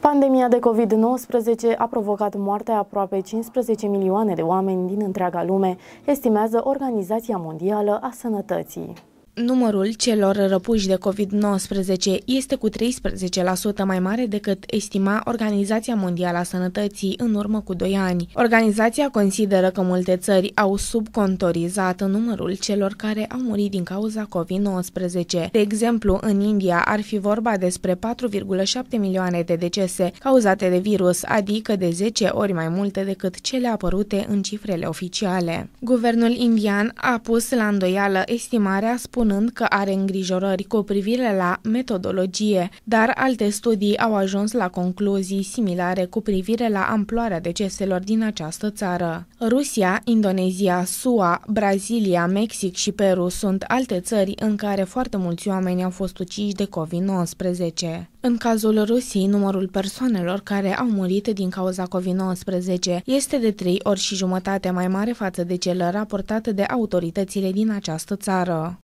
Pandemia de COVID-19 a provocat moartea aproape 15 milioane de oameni din întreaga lume, estimează Organizația Mondială a Sănătății. Numărul celor răpuși de COVID-19 este cu 13% mai mare decât estima Organizația Mondială a Sănătății în urmă cu 2 ani. Organizația consideră că multe țări au subcontorizat numărul celor care au murit din cauza COVID-19. De exemplu, în India ar fi vorba despre 4,7 milioane de decese cauzate de virus, adică de 10 ori mai multe decât cele apărute în cifrele oficiale. Guvernul indian a pus la îndoială estimarea spun spunând că are îngrijorări cu privire la metodologie, dar alte studii au ajuns la concluzii similare cu privire la amploarea deceselor din această țară. Rusia, Indonezia, SUA, Brazilia, Mexic și Peru sunt alte țări în care foarte mulți oameni au fost uciși de COVID-19. În cazul Rusiei, numărul persoanelor care au murit din cauza COVID-19 este de trei ori și jumătate mai mare față de cel raportat de autoritățile din această țară.